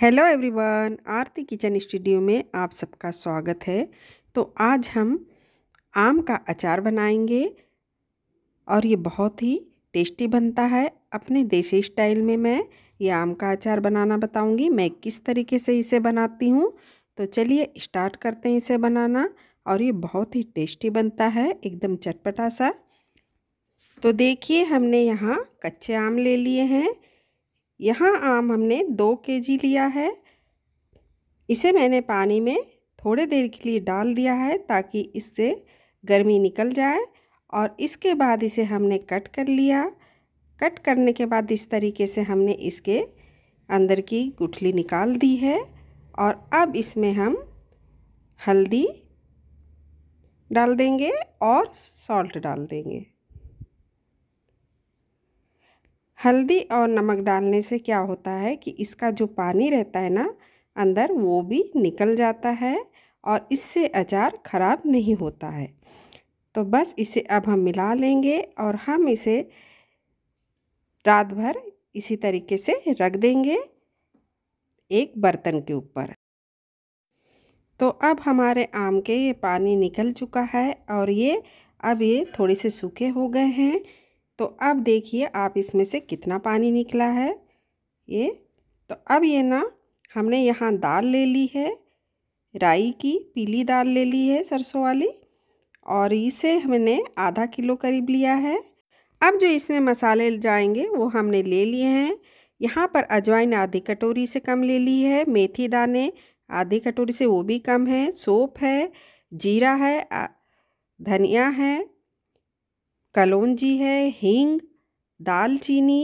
hello everyone Aarti kitchen studio में आप सबका स्वागत है तो आज हम आम का अचार बनाएंगे और ये बहुत ही टेस्टी बनता है अपने देसी स्टाइल में मैं ये आम का अचार बनाना बताऊंगी मैं किस तरीके से इसे बनाती हूँ तो चलिए स्टार्ट करते हैं इसे बनाना और ये बहुत ही टेस्टी बनता है एकदम चटपटा सा तो देखिए हमने यहाँ कच्चे आम ले लिए हैं यहाँ आम हमने दो के जी लिया है इसे मैंने पानी में थोड़े देर के लिए डाल दिया है ताकि इससे गर्मी निकल जाए और इसके बाद इसे हमने कट कर लिया कट करने के बाद इस तरीके से हमने इसके अंदर की गुठली निकाल दी है और अब इसमें हम हल्दी डाल देंगे और सॉल्ट डाल देंगे हल्दी और नमक डालने से क्या होता है कि इसका जो पानी रहता है ना अंदर वो भी निकल जाता है और इससे अचार ख़राब नहीं होता है तो बस इसे अब हम मिला लेंगे और हम इसे रात भर इसी तरीके से रख देंगे एक बर्तन के ऊपर तो अब हमारे आम के ये पानी निकल चुका है और ये अब ये थोड़े से सूखे हो गए हैं तो अब देखिए आप इसमें से कितना पानी निकला है ये तो अब ये ना हमने यहाँ दाल ले ली है राई की पीली दाल ले ली है सरसों वाली और इसे हमने आधा किलो करीब लिया है अब जो इसमें मसाले जाएंगे वो हमने ले लिए हैं यहाँ पर अजवाइन आधी कटोरी से कम ले ली है मेथी दाने आधी कटोरी से वो भी कम है सोप है जीरा है धनिया है कलौजी है हींग दालचीनी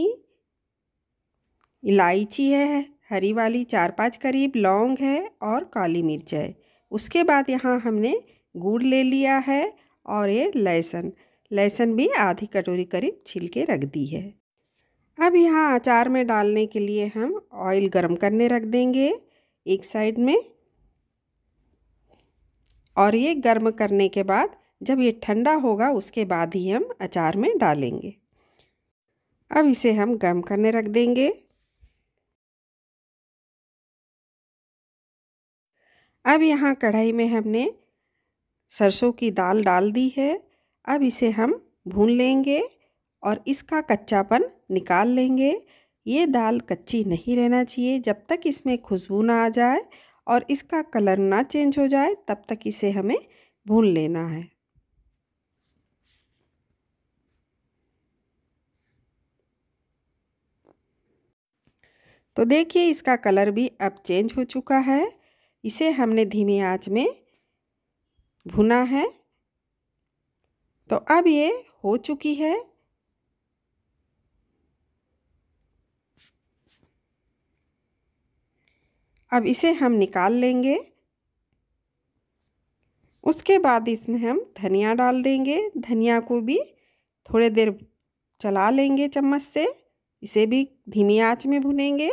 इलायची है हरी वाली चार पांच करीब लौंग है और काली मिर्च है उसके बाद यहाँ हमने गुड़ ले लिया है और ये लहसुन लहसुन भी आधी कटोरी करीब छिल के रख दी है अब यहाँ अचार में डालने के लिए हम ऑयल गरम करने रख देंगे एक साइड में और ये गर्म करने के बाद जब ये ठंडा होगा उसके बाद ही हम अचार में डालेंगे अब इसे हम गर्म करने रख देंगे अब यहाँ कढ़ाई में हमने सरसों की दाल डाल दी है अब इसे हम भून लेंगे और इसका कच्चापन निकाल लेंगे ये दाल कच्ची नहीं रहना चाहिए जब तक इसमें खुशबू ना आ जाए और इसका कलर ना चेंज हो जाए तब तक इसे हमें भून लेना है तो देखिए इसका कलर भी अब चेंज हो चुका है इसे हमने धीमी आंच में भुना है तो अब ये हो चुकी है अब इसे हम निकाल लेंगे उसके बाद इसमें हम धनिया डाल देंगे धनिया को भी थोड़ी देर चला लेंगे चम्मच से इसे भी धीमी आंच में भुनेंगे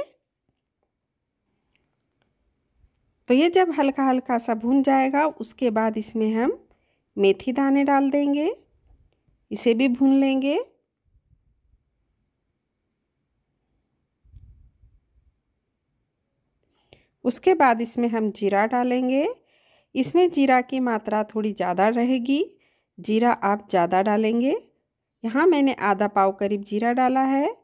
तो ये जब हल्का हल्का सा भून जाएगा उसके बाद इसमें हम मेथी दाने डाल देंगे इसे भी भून लेंगे उसके बाद इसमें हम जीरा डालेंगे इसमें जीरा की मात्रा थोड़ी ज़्यादा रहेगी जीरा आप ज़्यादा डालेंगे यहाँ मैंने आधा पाव करीब जीरा डाला है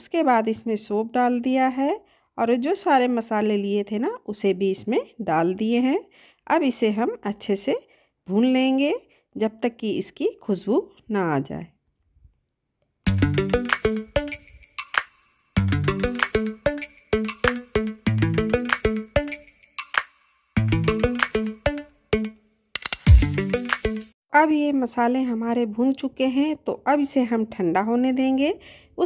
उसके बाद इसमें सोप डाल दिया है और जो सारे मसाले लिए थे ना उसे भी इसमें डाल दिए हैं अब इसे हम अच्छे से भून लेंगे जब तक कि इसकी खुशबू ना आ जाए अब ये मसाले हमारे भून चुके हैं तो अब इसे हम ठंडा होने देंगे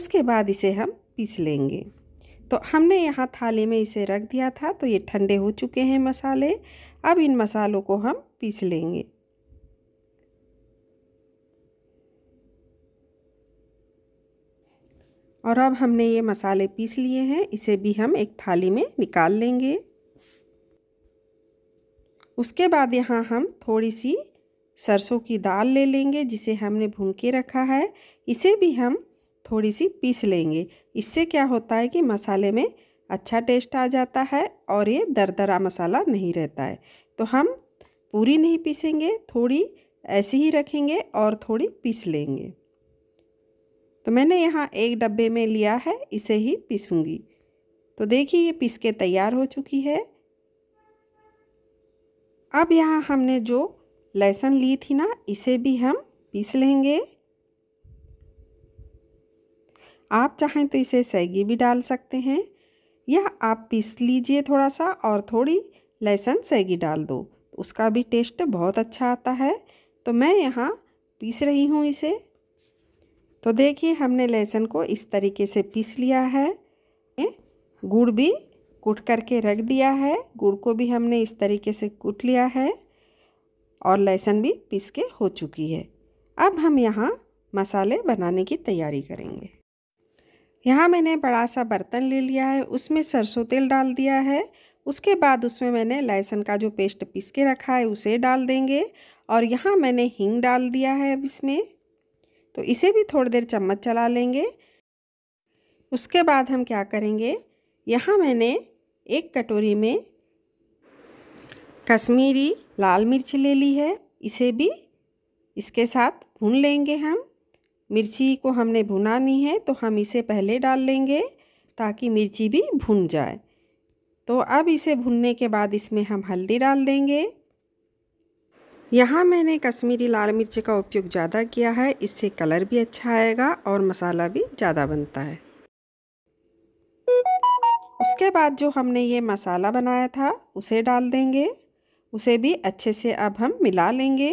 उसके बाद इसे हम पीस लेंगे तो हमने यहाँ थाली में इसे रख दिया था तो ये ठंडे हो चुके हैं मसाले अब इन मसालों को हम पीस लेंगे और अब हमने ये मसाले पीस लिए हैं इसे भी हम एक थाली में निकाल लेंगे उसके बाद यहाँ हम थोड़ी सी सरसों की दाल ले लेंगे जिसे हमने भून के रखा है इसे भी हम थोड़ी सी पीस लेंगे इससे क्या होता है कि मसाले में अच्छा टेस्ट आ जाता है और ये दरदरा मसाला नहीं रहता है तो हम पूरी नहीं पीसेंगे थोड़ी ऐसी ही रखेंगे और थोड़ी पीस लेंगे तो मैंने यहाँ एक डब्बे में लिया है इसे ही पीसूँगी तो देखिए ये पीस के तैयार हो चुकी है अब यहाँ हमने जो लहसुन ली थी ना इसे भी हम पीस लेंगे आप चाहें तो इसे सैगी भी डाल सकते हैं यह आप पीस लीजिए थोड़ा सा और थोड़ी लहसुन सैगी डाल दो उसका भी टेस्ट बहुत अच्छा आता है तो मैं यहाँ पीस रही हूँ इसे तो देखिए हमने लहसुन को इस तरीके से पीस लिया है गुड़ भी कूट करके रख दिया है गुड़ को भी हमने इस तरीके से कूट लिया है और लहसुन भी पीस के हो चुकी है अब हम यहाँ मसाले बनाने की तैयारी करेंगे यहाँ मैंने बड़ा सा बर्तन ले लिया है उसमें सरसों तेल डाल दिया है उसके बाद उसमें मैंने लहसुन का जो पेस्ट पीस के रखा है उसे डाल देंगे और यहाँ मैंने हींग डाल दिया है अब इसमें तो इसे भी थोड़ी देर चम्मच चला लेंगे उसके बाद हम क्या करेंगे यहाँ मैंने एक कटोरी में कश्मीरी लाल मिर्च ले ली है इसे भी इसके साथ भून लेंगे हम मिर्ची को हमने भुना नहीं है तो हम इसे पहले डाल लेंगे ताकि मिर्ची भी भुन जाए तो अब इसे भुनने के बाद इसमें हम हल्दी डाल देंगे यहाँ मैंने कश्मीरी लाल मिर्च का उपयोग ज़्यादा किया है इससे कलर भी अच्छा आएगा और मसाला भी ज़्यादा बनता है उसके बाद जो हमने ये मसाला बनाया था उसे डाल देंगे उसे भी अच्छे से अब हम मिला लेंगे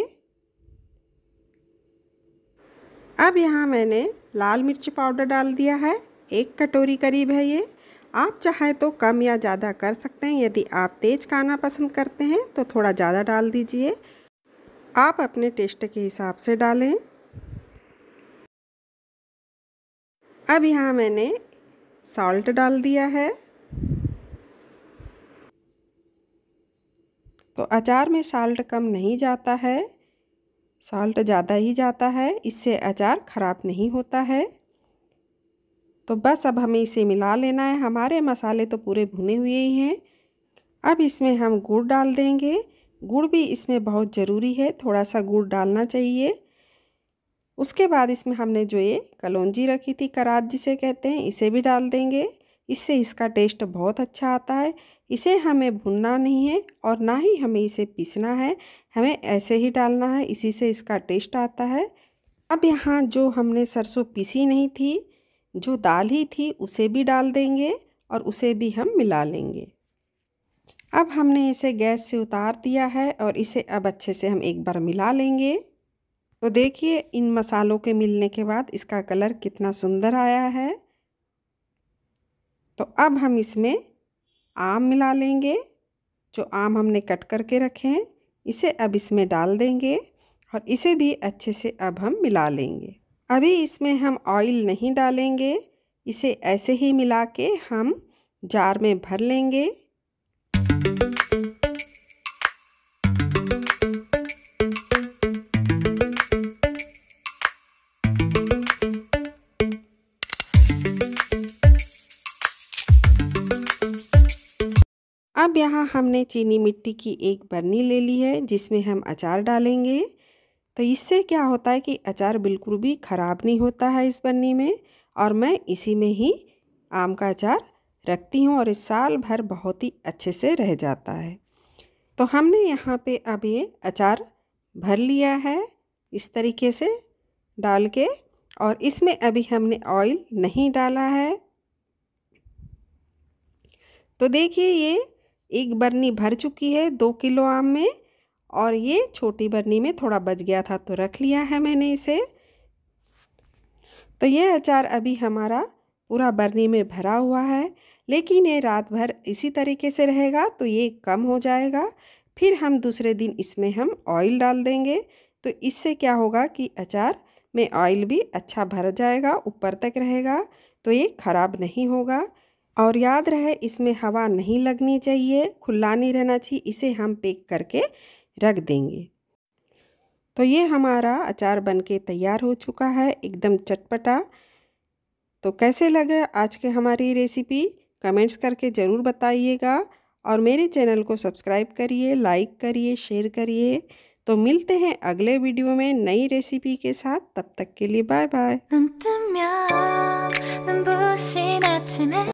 अब यहाँ मैंने लाल मिर्च पाउडर डाल दिया है एक कटोरी करीब है ये आप चाहें तो कम या ज़्यादा कर सकते हैं यदि आप तेज़ खाना पसंद करते हैं तो थोड़ा ज़्यादा डाल दीजिए आप अपने टेस्ट के हिसाब से डालें अब यहाँ मैंने सॉल्ट डाल दिया है तो अचार में साल्ट कम नहीं जाता है साल्ट ज़्यादा ही जाता है इससे अचार ख़राब नहीं होता है तो बस अब हमें इसे मिला लेना है हमारे मसाले तो पूरे भुने हुए ही हैं अब इसमें हम गुड़ डाल देंगे गुड़ भी इसमें बहुत ज़रूरी है थोड़ा सा गुड़ डालना चाहिए उसके बाद इसमें हमने जो ये कलौजी रखी थी करात जिसे कहते हैं इसे भी डाल देंगे इससे इसका टेस्ट बहुत अच्छा आता है इसे हमें भुनना नहीं है और ना ही हमें इसे पीसना है हमें ऐसे ही डालना है इसी से इसका टेस्ट आता है अब यहाँ जो हमने सरसों पीसी नहीं थी जो दाल ही थी उसे भी डाल देंगे और उसे भी हम मिला लेंगे अब हमने इसे गैस से उतार दिया है और इसे अब अच्छे से हम एक बार मिला लेंगे तो देखिए इन मसालों के मिलने के बाद इसका कलर कितना सुंदर आया है तो अब हम इसमें आम मिला लेंगे जो आम हमने कट करके रखे हैं इसे अब इसमें डाल देंगे और इसे भी अच्छे से अब हम मिला लेंगे अभी इसमें हम ऑयल नहीं डालेंगे इसे ऐसे ही मिला के हम जार में भर लेंगे अब यहाँ हमने चीनी मिट्टी की एक बर्नी ले ली है जिसमें हम अचार डालेंगे तो इससे क्या होता है कि अचार बिल्कुल भी ख़राब नहीं होता है इस बर्नी में और मैं इसी में ही आम का अचार रखती हूँ और इस साल भर बहुत ही अच्छे से रह जाता है तो हमने यहाँ पे अब ये अचार भर लिया है इस तरीके से डाल के और इसमें अभी हमने ऑयल नहीं डाला है तो देखिए ये एक बरनी भर चुकी है दो किलो आम में और ये छोटी बरनी में थोड़ा बच गया था तो रख लिया है मैंने इसे तो ये अचार अभी हमारा पूरा बरनी में भरा हुआ है लेकिन ये रात भर इसी तरीके से रहेगा तो ये कम हो जाएगा फिर हम दूसरे दिन इसमें हम ऑयल डाल देंगे तो इससे क्या होगा कि अचार में ऑयल भी अच्छा भर जाएगा ऊपर तक रहेगा तो ये ख़राब नहीं होगा और याद रहे इसमें हवा नहीं लगनी चाहिए खुला नहीं रहना चाहिए इसे हम पैक करके रख देंगे तो ये हमारा अचार बनके तैयार हो चुका है एकदम चटपटा तो कैसे लगे आज के हमारी रेसिपी कमेंट्स करके ज़रूर बताइएगा और मेरे चैनल को सब्सक्राइब करिए लाइक करिए शेयर करिए तो मिलते हैं अगले वीडियो में नई रेसिपी के साथ तब तक के लिए बाय बाय